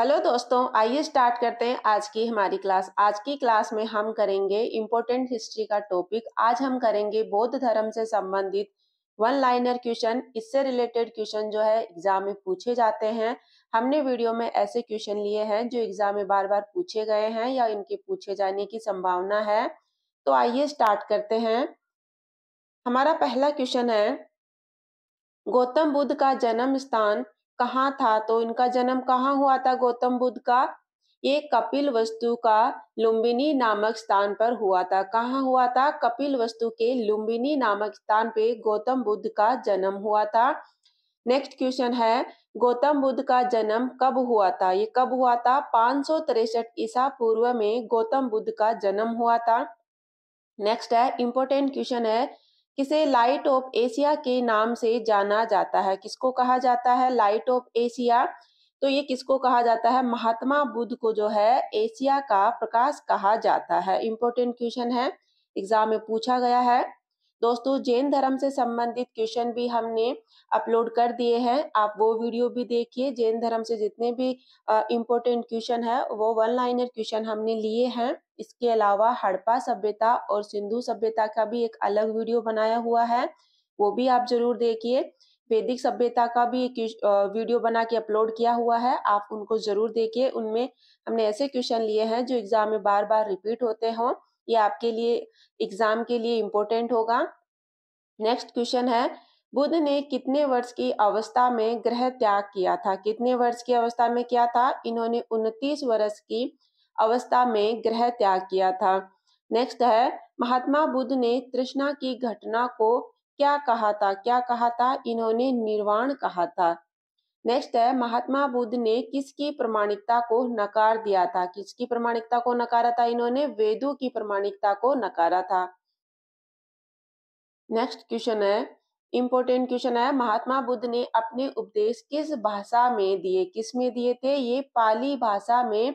hello दोस्तों आइए start करते हैं आज की हमारी क्लास आज की क्लास में हम करेंगे इम्पोर्टेंट हिस्ट्री का टॉपिक आज हम करेंगे बौद्ध धर्म से संबंधित वन लाइनर क्वेश्चन इससे रिलेटेड क्वेश्चन जो है एग्जाम में पूछे जाते हैं हमने वीडियो में ऐसे क्वेश्चन लिए हैं जो एग्जाम में बार बार पूछे गए हैं या इनके पूछे जाने की संभावना है तो आइए स्टार्ट करते हैं हमारा पहला क्वेश्चन है गौतम बुद्ध का जन्म स्थान कहाँ था तो इनका जन्म कहाँ हुआ था गौतम बुद्ध का ये कपिल वस्तु का लुम्बिनी नामक स्थान पर हुआ था कहाँ हुआ था कपिल वस्तु के लुम्बिनी नामक स्थान पे गौतम बुद्ध का जन्म हुआ था नेक्स्ट क्वेश्चन है गौतम बुद्ध का जन्म कब हुआ था ये कब हुआ था पाँच ईसा पूर्व में गौतम बुद्ध का जन्म हुआ था नेक्स्ट है इंपॉर्टेंट क्वेश्चन है किसे लाइट ऑफ एशिया के नाम से जाना जाता है किसको कहा जाता है लाइट ऑफ एशिया तो ये किसको कहा जाता है महात्मा बुद्ध को जो है एशिया का प्रकाश कहा जाता है इंपॉर्टेंट क्वेश्चन है एग्जाम में पूछा गया है दोस्तों जैन धर्म से संबंधित क्वेश्चन भी हमने अपलोड कर दिए हैं आप वो वीडियो भी देखिए जैन धर्म से जितने भी इम्पोर्टेंट क्वेश्चन है वो वन लाइनर क्वेश्चन हमने लिए हैं इसके अलावा हड़प्पा सभ्यता और सिंधु सभ्यता का भी एक अलग वीडियो बनाया हुआ है वो भी आप जरूर देखिए वैदिक सभ्यता का भी एक वीडियो बना के अपलोड किया हुआ है आप उनको जरूर देखिए उनमें हमने ऐसे क्वेश्चन लिए हैं जो एग्जाम में बार बार रिपीट होते हों ये आपके लिए एग्जाम के लिए इम्पोर्टेंट होगा नेक्स्ट क्वेश्चन है बुद्ध ने कितने वर्ष की अवस्था में ग्रह त्याग किया था कितने वर्ष की अवस्था में किया था इन्होंने उनतीस वर्ष की अवस्था में ग्रह त्याग किया था नेक्स्ट है महात्मा बुद्ध ने तृष्णा की घटना को क्या कहा था क्या कहा था इन्होंने निर्वाण कहा था नेक्स्ट है महात्मा बुद्ध ने किसकी प्रमाणिकता को नकार दिया था किसकी प्रमाणिकता को नकारा था इन्होंने वेदों की प्रमाणिकता को नकारा था नेक्स्ट क्वेश्चन है इंपोर्टेंट क्वेश्चन है महात्मा बुद्ध ने अपने उपदेश किस भाषा में दिए किस में दिए थे ये पाली भाषा में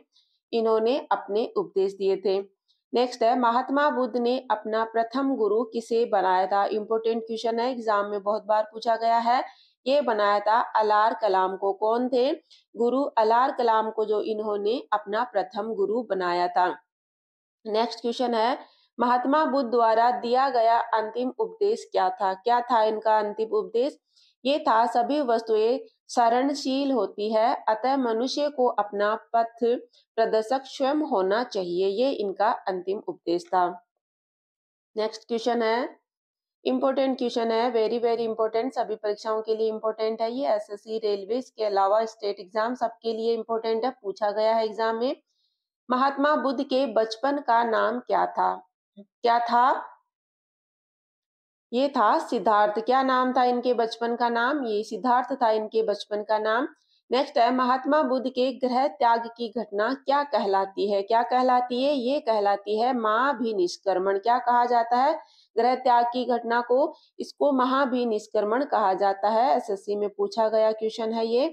इन्होंने अपने उपदेश दिए थे नेक्स्ट है महात्मा बुद्ध ने अपना प्रथम गुरु किसे बनाया था इंपोर्टेंट क्वेश्चन है एग्जाम में बहुत बार पूछा गया है ये बनाया था अलार कलाम को कौन थे गुरु अलार कलाम को जो इन्होंने अपना प्रथम गुरु बनाया था नेक्स्ट क्वेश्चन है महात्मा बुद्ध द्वारा दिया गया अंतिम उपदेश क्या था क्या था इनका अंतिम उपदेश ये था सभी वस्तुएं शरणशील होती है अतः मनुष्य को अपना पथ प्रदर्शक स्वयं होना चाहिए ये इनका अंतिम उपदेश था नेक्स्ट क्वेश्चन है इम्पोर्टेंट क्वेश्चन है वेरी वेरी इंपॉर्टेंट सभी परीक्षाओं के लिए इम्पोर्टेंट है ये एसएससी रेलवे इसके अलावा स्टेट एग्जाम सबके लिए इम्पोर्टेंट है पूछा गया है एग्जाम में महात्मा बुद्ध के बचपन का नाम क्या था क्या था ये था सिद्धार्थ क्या नाम था इनके बचपन का नाम ये सिद्धार्थ था इनके बचपन का नाम नेक्स्ट है महात्मा बुद्ध के ग्रह त्याग की घटना क्या कहलाती है क्या कहलाती है ये कहलाती है माँ भी निष्कर्मण क्या कहा जाता है ग्रह त्याग की घटना को इसको महाभिनिष्क्रमण कहा जाता है एसएससी में पूछा गया क्वेश्चन है ये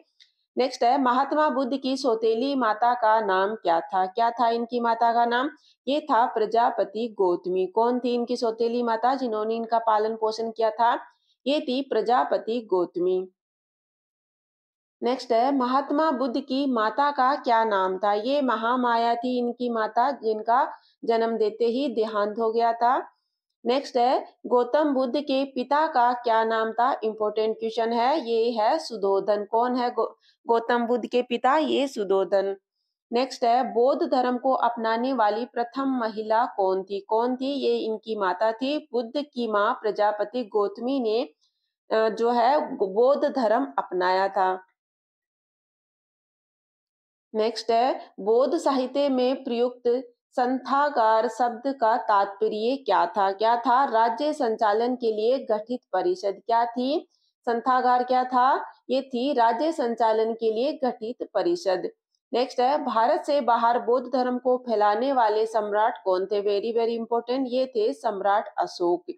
नेक्स्ट है महात्मा बुद्ध की सौतेली माता का नाम क्या था क्या था इनकी माता का नाम ये था प्रजापति गौतमी कौन थी इनकी सौतेली माता जिन्होंने इनका पालन पोषण किया था ये थी प्रजापति गौतमी नेक्स्ट है महात्मा बुद्ध की माता का क्या नाम था ये महामाया थी इनकी माता जिनका जन्म देते ही देहांत हो गया था नेक्स्ट है गौतम बुद्ध के पिता का क्या नाम था इम्पोर्टेंट क्वेश्चन है ये है सुदोधन कौन है गौतम बुद्ध के पिता ये सुदोधन नेक्स्ट है बौद्ध धर्म को अपनाने वाली प्रथम महिला कौन थी कौन थी ये इनकी माता थी बुद्ध की माँ प्रजापति गौतमी ने जो है बौद्ध धर्म अपनाया था नेक्स्ट है बौद्ध साहित्य में प्रयुक्त संथागार शब्द का तात्पर्य क्या था क्या था राज्य संचालन के लिए गठित परिषद क्या थी संथागार क्या था ये थी राज्य संचालन के लिए गठित परिषद नेक्स्ट है भारत से बाहर बौद्ध धर्म को फैलाने वाले सम्राट कौन थे वेरी वेरी इंपॉर्टेंट ये थे सम्राट अशोक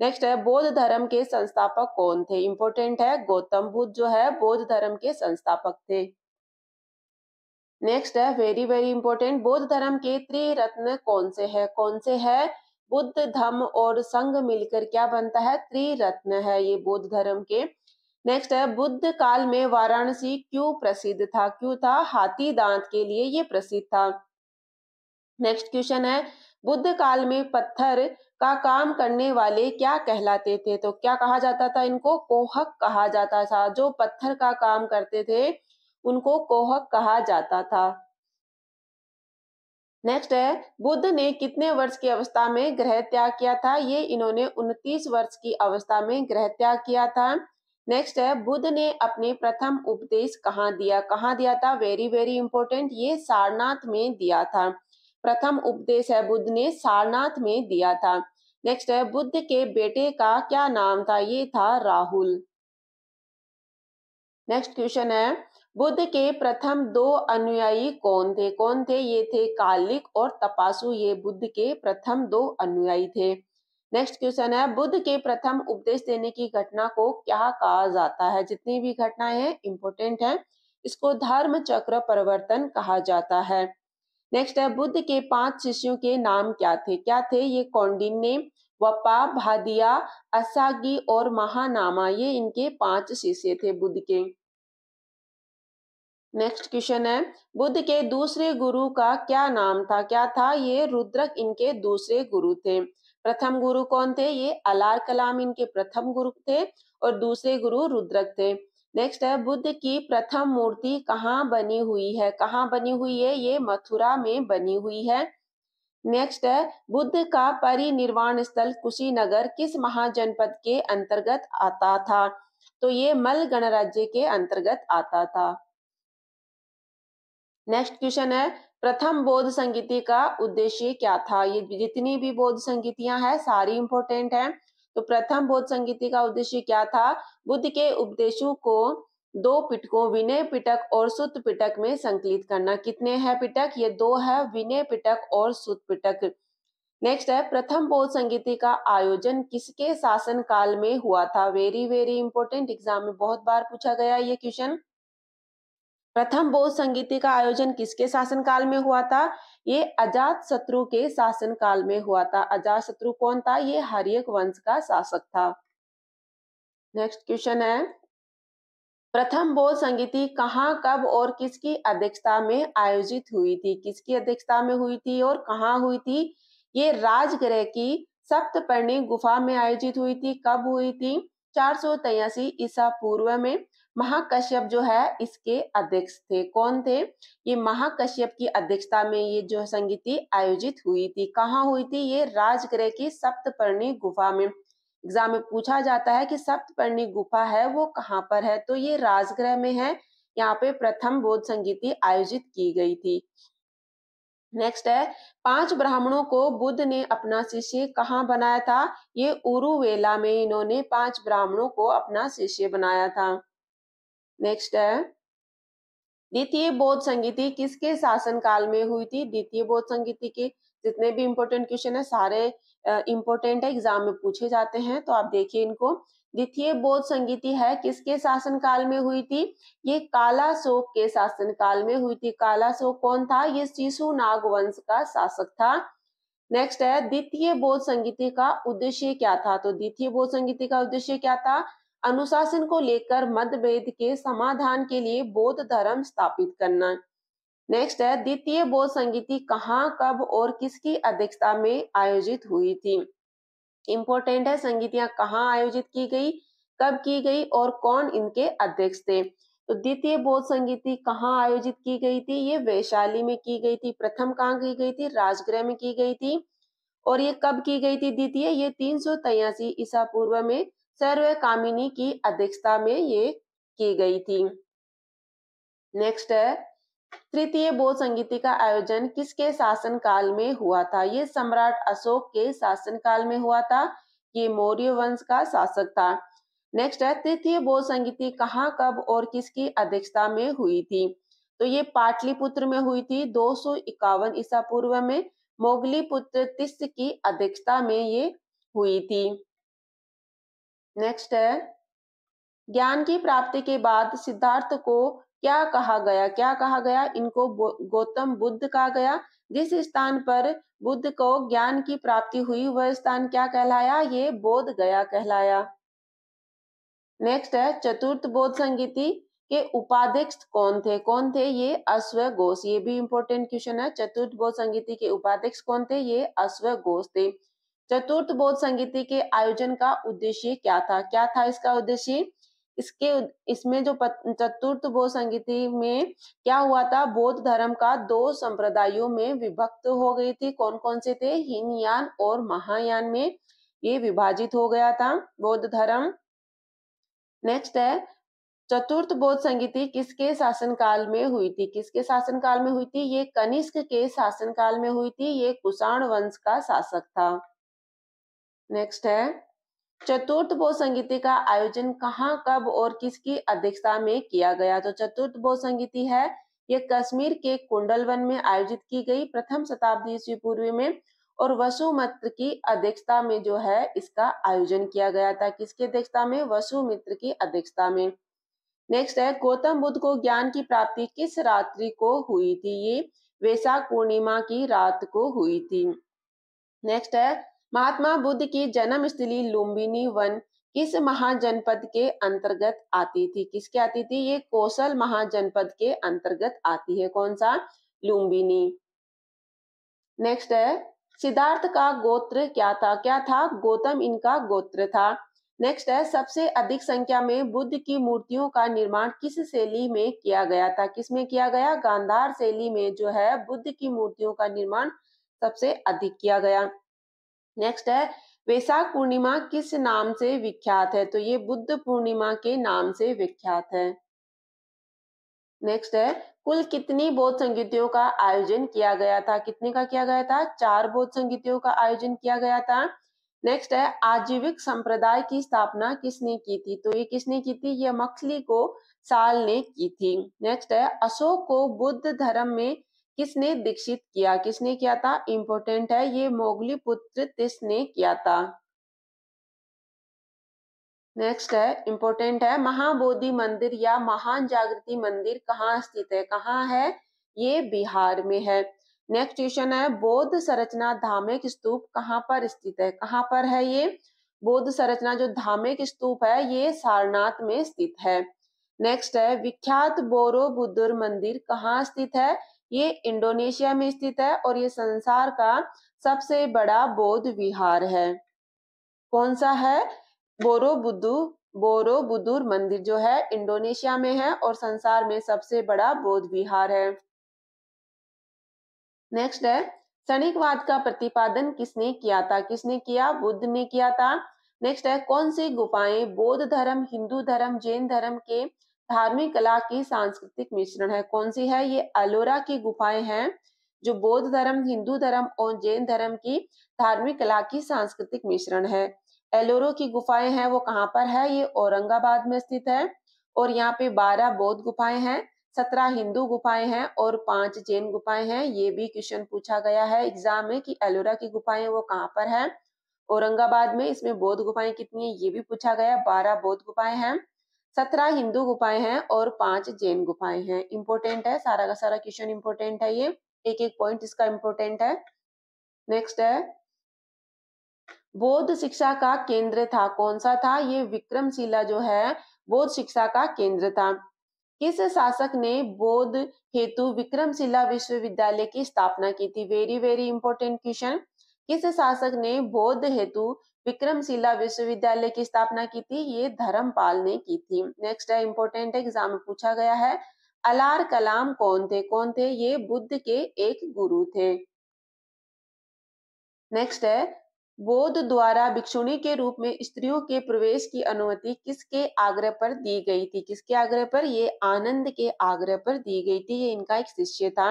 नेक्स्ट है बौद्ध धर्म के संस्थापक कौन थे इंपॉर्टेंट है गौतम बुद्ध जो है बौद्ध धर्म के संस्थापक थे नेक्स्ट है वेरी वेरी इंपॉर्टेंट बौद्ध धर्म के त्रिरत्न कौन से है कौन से है बुद्ध धर्म और संघ मिलकर क्या बनता है त्रिरत्न है ये बौद्ध धर्म के नेक्स्ट है uh, बुद्ध काल में वाराणसी क्यों प्रसिद्ध था क्यों था हाथी दांत के लिए ये प्रसिद्ध था नेक्स्ट क्वेश्चन है बुद्ध काल में पत्थर का काम करने वाले क्या कहलाते थे तो क्या कहा जाता था इनको कोहक कहा जाता था जो पत्थर का काम करते थे उनको कोहक कहा जाता था नेक्स्ट है बुद्ध ने कितने वर्ष की अवस्था में ग्रह त्याग किया था ये इन्होंने 29 वर्ष की अवस्था में ग्रह त्याग किया था नेक्स्ट है बुद्ध ने अपने प्रथम उपदेश कहाँ दिया कहाँ दिया था वेरी वेरी इंपॉर्टेंट ये सारनाथ में दिया था प्रथम उपदेश है बुद्ध ने सारनाथ में दिया था नेक्स्ट है बुद्ध के बेटे का क्या नाम था ये था राहुल नेक्स्ट क्वेश्चन है बुद्ध के प्रथम दो अनुयायी कौन थे कौन थे ये थे कालिक और तपासु ये बुद्ध के प्रथम दो अनुयायी थे नेक्स्ट क्वेश्चन है बुद्ध के प्रथम उपदेश देने की घटना को क्या कहा जाता है जितनी भी घटनाएं हैं इंपोर्टेंट है इसको धर्म चक्र परिवर्तन कहा जाता है नेक्स्ट है बुद्ध के पांच शिष्यों के नाम क्या थे क्या थे ये कौंडिन्य वपा भादिया असागी और महानामा ये इनके पांच शिष्य थे बुद्ध के नेक्स्ट क्वेश्चन है बुद्ध के दूसरे गुरु का क्या नाम था क्या था ये रुद्रक इनके दूसरे गुरु थे प्रथम गुरु कौन थे ये अलार कलाम इनके प्रथम गुरु थे और दूसरे गुरु रुद्रक थे नेक्स्ट है बुद्ध की प्रथम मूर्ति कहाँ बनी हुई है कहाँ बनी हुई है ये मथुरा में बनी हुई है नेक्स्ट है बुद्ध का परिनिर्वाण स्थल कुशीनगर किस महाजनपद के अंतर्गत आता था तो ये मल गणराज्य के अंतर्गत आता था नेक्स्ट क्वेश्चन है प्रथम बोध संगीति का उद्देश्य क्या था ये जितनी भी बोध संगीतियां हैं सारी इंपॉर्टेंट हैं तो प्रथम बोध संगीति का उद्देश्य क्या था बुद्ध के उपदेशों को दो पिटकों विनय पिटक और सुत पिटक में संकलित करना कितने हैं पिटक ये दो है विनय पिटक और सुत पिटक नेक्स्ट है प्रथम बोध संगीति का आयोजन किसके शासन काल में हुआ था वेरी वेरी इंपॉर्टेंट एग्जाम में बहुत बार पूछा गया ये क्वेश्चन प्रथम बोध संगीति का आयोजन किसके शासनकाल में हुआ था ये अजात शत्रु के शासनकाल में हुआ था अजात शत्रु कौन था ये हरियक वंश का शासक था नेक्स्ट क्वेश्चन है प्रथम बोध संगीति कहाँ कब और किसकी अध्यक्षता में आयोजित हुई थी किसकी अध्यक्षता में हुई थी और कहाँ हुई थी ये राजग्रह की सप्तपर्णी गुफा में आयोजित हुई थी कब हुई थी चार ईसा पूर्व में महाकश्यप जो है इसके अध्यक्ष थे कौन थे ये महाकश्यप की अध्यक्षता में ये जो संगीति आयोजित हुई थी कहाँ हुई थी ये राजगृह की सप्तपर्णी गुफा में एग्जाम में पूछा जाता है कि सप्तपर्णी गुफा है वो कहाँ पर है तो ये राजगृह में है यहाँ पे प्रथम बोध संगीति आयोजित की गई थी नेक्स्ट है पांच ब्राह्मणों को बुद्ध ने अपना शिष्य कहाँ बनाया था ये उरुवेला में इन्होंने पांच ब्राह्मणों को अपना शिष्य बनाया था नेक्स्ट है द्वितीय बौद्ध संगीति किसके शासन काल में हुई थी द्वितीय बौद्ध संगीति के जितने भी इम्पोर्टेंट क्वेश्चन है सारे इम्पोर्टेंट है एग्जाम में पूछे जाते हैं तो आप देखिए इनको द्वितीय बौद्ध संगीति है किसके शासन काल में हुई थी ये काला शोक के शासन काल में हुई थी काला शोक कौन था ये शिशु नाग वंश का शासक था नेक्स्ट है द्वितीय बौद्ध संगीति का उद्देश्य क्या था तो द्वितीय बौद्ध संगीति का उद्देश्य क्या था अनुशासन को लेकर मतभेद के समाधान के लिए बौद्ध धर्म स्थापित करना नेक्स्ट है द्वितीय बौद्ध संगीति कहाँ कब और किसकी अध्यक्षता में आयोजित हुई थी इम्पोर्टेंट है संगीतियां कहाँ आयोजित की गई कब की गई और कौन इनके अध्यक्ष थे तो द्वितीय बौद्ध संगीति कहाँ आयोजित की गई थी ये वैशाली में की गई थी प्रथम कहाँ की गई थी राजगृह में की गई थी और ये कब की गई थी द्वितीय ये तीन सौ ईसा पूर्व में सर्व कामिनी की अध्यक्षता में ये की गई थी नेक्स्ट है तृतीय बोध संगीति का आयोजन किसके शासन काल में हुआ था ये सम्राट अशोक के शासन काल में हुआ था ये मौर्य वंश का शासक था नेक्स्ट है तृतीय बोध संगीति कहाँ कब और किसकी अध्यक्षता में हुई थी तो ये पाटलिपुत्र में हुई थी दो सौ इक्यावन ईसा पूर्व में मोगली पुत्र तिस्त की अध्यक्षता में ये हुई थी नेक्स्ट है ज्ञान की प्राप्ति के बाद सिद्धार्थ को क्या कहा गया क्या कहा गया इनको गौतम बुद्ध कहा गया जिस स्थान पर बुद्ध को ज्ञान की प्राप्ति हुई वह स्थान क्या कहलाया ये बोध गया कहलाया नेक्स्ट है चतुर्थ बोध संगीति के उपाध्यक्ष कौन थे कौन थे ये अश्व घोष ये भी इंपॉर्टेंट क्वेश्चन है चतुर्थ बोध संगीति के उपाध्यक्ष कौन थे ये अश्व घोष थे चतुर्थ बोध संगीति के आयोजन का उद्देश्य क्या था क्या था इसका उद्देश्य इसके इसमें जो चतुर्थ बोध संगीति में क्या हुआ था बौद्ध धर्म का दो संप्रदायों में विभक्त हो गई थी कौन कौन से थे हिनयान और महायान में ये विभाजित हो गया था बौद्ध धर्म नेक्स्ट है चतुर्थ बोध संगीति किसके शासनकाल में हुई थी किसके शासनकाल में हुई थी ये कनिष्क के शासनकाल में हुई थी ये कुषाण वंश का शासक था नेक्स्ट है चतुर्थ बोध संगीति का आयोजन कहाँ कब और किसकी अध्यक्षता में किया गया तो चतुर्थ बोध संगीति है ये कश्मीर के कुंडलवन में आयोजित की गई प्रथम शताब्दी ईस्वी पूर्वी में और वसुमित्र की अध्यक्षता में जो है इसका आयोजन किया गया था किसकी अध्यक्षता में वसुमित्र की अध्यक्षता में नेक्स्ट है गौतम बुद्ध को ज्ञान की प्राप्ति किस रात्रि को हुई थी ये वैसा पूर्णिमा की रात को हुई थी नेक्स्ट है महात्मा बुद्ध की जन्म स्थली लुम्बिनी वन किस महाजनपद के अंतर्गत आती थी किसके आती थी ये कोसल महाजनपद के अंतर्गत आती है कौन सा लुम्बिनी नेक्स्ट है सिद्धार्थ का गोत्र क्या था क्या था गौतम इनका गोत्र था नेक्स्ट है सबसे अधिक संख्या में बुद्ध की मूर्तियों का निर्माण किस शैली में किया गया था किस में किया गया गांधार शैली में जो है बुद्ध की मूर्तियों का निर्माण सबसे अधिक किया गया नेक्स्ट है वैसाख पूर्णिमा किस नाम से विख्यात है तो ये बुद्ध पूर्णिमा के नाम से विख्यात है नेक्स्ट है कुल कितनी बोध संगीतियों का आयोजन किया गया था कितने का किया गया था चार बोध संगीतियों का आयोजन किया गया था नेक्स्ट है आजीविक संप्रदाय की स्थापना किसने की थी तो ये किसने की थी ये मक्सली को साल ने की थी नेक्स्ट है अशोक को बुद्ध धर्म में किसने दीक्षित किया किसने किया था इंपोर्टेंट है ये मोगली पुत्र तिस ने किया था नेक्स्ट है इंपोर्टेंट है महाबोधि मंदिर या महान जागृति मंदिर कहाँ स्थित है कहाँ है ये बिहार में है नेक्स्ट क्वेश्चन है बौद्ध संरचना धामिक स्तूप कहाँ पर स्थित है कहाँ पर है ये बौद्ध संरचना जो धामिक स्तूप है ये सारनाथ में स्थित है नेक्स्ट है विख्यात बोरो बुद्धर मंदिर कहाँ स्थित है ये इंडोनेशिया में स्थित है और ये संसार का सबसे बड़ा बौद्ध विहार है कौन सा है बोरोबुदू बोरो मंदिर जो है इंडोनेशिया में है और संसार में सबसे बड़ा बौद्ध विहार है नेक्स्ट है क्षणिकवाद का प्रतिपादन किसने किया था किसने किया बुद्ध ने किया था नेक्स्ट है कौन सी गुफाएं बौद्ध धर्म हिंदू धर्म जैन धर्म के धार्मिक कला की सांस्कृतिक मिश्रण है कौन सी है ये अलोरा की गुफाएं हैं जो बौद्ध धर्म हिंदू धर्म और जैन धर्म की धार्मिक कला की सांस्कृतिक मिश्रण है एलोरो की गुफाएं हैं वो कहाँ पर है ये औरंगाबाद में स्थित है और यहाँ पे बारह बौद्ध गुफाएं हैं सत्रह हिंदू गुफाएं हैं और पांच जैन गुफाएं हैं ये भी क्वेश्चन पूछा गया है एग्जाम में कि एलोरा की गुफाएं वो कहाँ पर है औरंगाबाद में इसमें बौद्ध गुफाएं कितनी है ये भी पूछा गया बारह बौद्ध गुफाएं हैं सत्रह हिंदू गुफाएं हैं और पांच जैन गुफाएं हैं इंपोर्टेंट है सारा का सारा क्वेश्चन इंपोर्टेंट है ये एक एक पॉइंट इसका इंपोर्टेंट है नेक्स्ट है बौद्ध शिक्षा का केंद्र था कौन सा था ये विक्रमशिला जो है बौद्ध शिक्षा का केंद्र था किस शासक ने बौद्ध हेतु विक्रमशिला विश्वविद्यालय की स्थापना की थी वेरी वेरी इंपॉर्टेंट क्वेश्चन किस शासक ने बौद्ध हेतु विक्रमशिला विश्वविद्यालय की स्थापना की थी ये धर्मपाल ने की थी नेक्स्ट है इंपोर्टेंट एग्जाम पूछा गया है अलार कलाम कौन थे कौन थे ये बुद्ध के एक गुरु थे नेक्स्ट है बोध द्वारा भिक्षुणी के रूप में स्त्रियों के प्रवेश की अनुमति किसके आग्रह पर दी गई थी किसके आग्रह पर ये आनंद के आग्रह पर दी गई थी ये इनका एक शिष्य था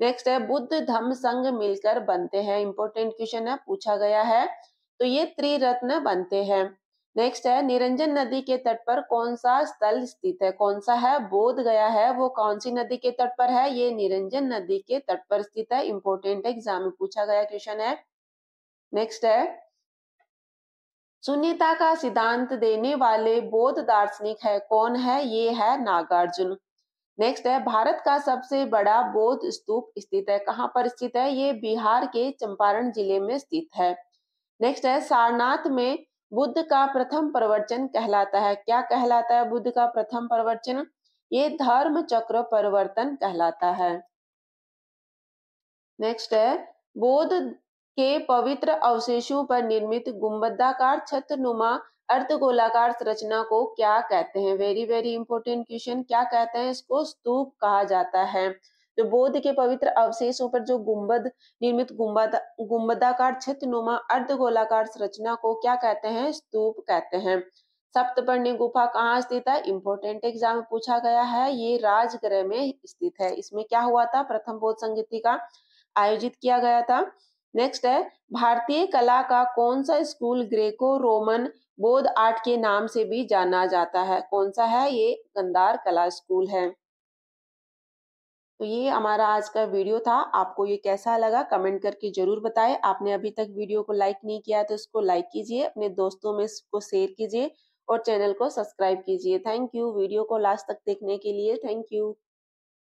नेक्स्ट है बुद्ध धम्म संघ मिलकर बनते हैं इंपोर्टेंट क्वेश्चन है पूछा गया है तो ये त्रिरत्न बनते हैं नेक्स्ट है निरंजन नदी के तट पर कौन सा स्थल स्थित है कौन सा है बोध गया है वो कौन सी नदी के तट पर है ये निरंजन नदी के तट पर स्थित है इंपोर्टेंट एग्जाम में पूछा गया क्वेश्चन है नेक्स्ट है शून्यता का सिद्धांत देने वाले बोध दार्शनिक है कौन है ये है नागार्जुन नेक्स्ट है भारत का सबसे बड़ा बोध स्तूप स्थित है कहाँ पर स्थित है ये बिहार के चंपारण जिले में स्थित है नेक्स्ट है सारनाथ में बुद्ध का प्रथम प्रवचन कहलाता है क्या कहलाता है बुद्ध का प्रथम प्रवचन ये धर्म चक्र परिवर्तन कहलाता है नेक्स्ट है बोध के पवित्र अवशेषों पर निर्मित गुम्बदाकार अर्थ अर्धगोलाकार रचना को क्या कहते हैं वेरी वेरी इंपॉर्टेंट क्वेश्चन क्या कहते हैं इसको स्तूप कहा जाता है जो बोध के पवित्र अवशेषों पर जो गुंबद निर्मित गुंबद गुंबदाकार नुमा अर्ध गोलाकार संरचना को क्या कहते हैं स्तूप कहते हैं सप्तपर्णी गुफा कहाँ स्थित है इम्पोर्टेंट एग्जाम पूछा गया है ये राजगृह में स्थित है इसमें क्या हुआ था प्रथम बोध संगीति का आयोजित किया गया था नेक्स्ट है भारतीय कला का कौन सा school Greco Roman Bodh art के नाम से भी जाना जाता है कौन सा है ये गंदार कला स्कूल है तो ये हमारा आज का वीडियो था आपको ये कैसा लगा कमेंट करके जरूर बताएं आपने अभी तक वीडियो को लाइक नहीं किया तो इसको लाइक कीजिए अपने दोस्तों में इसको शेयर कीजिए और चैनल को सब्सक्राइब कीजिए थैंक यू वीडियो को लास्ट तक देखने के लिए थैंक यू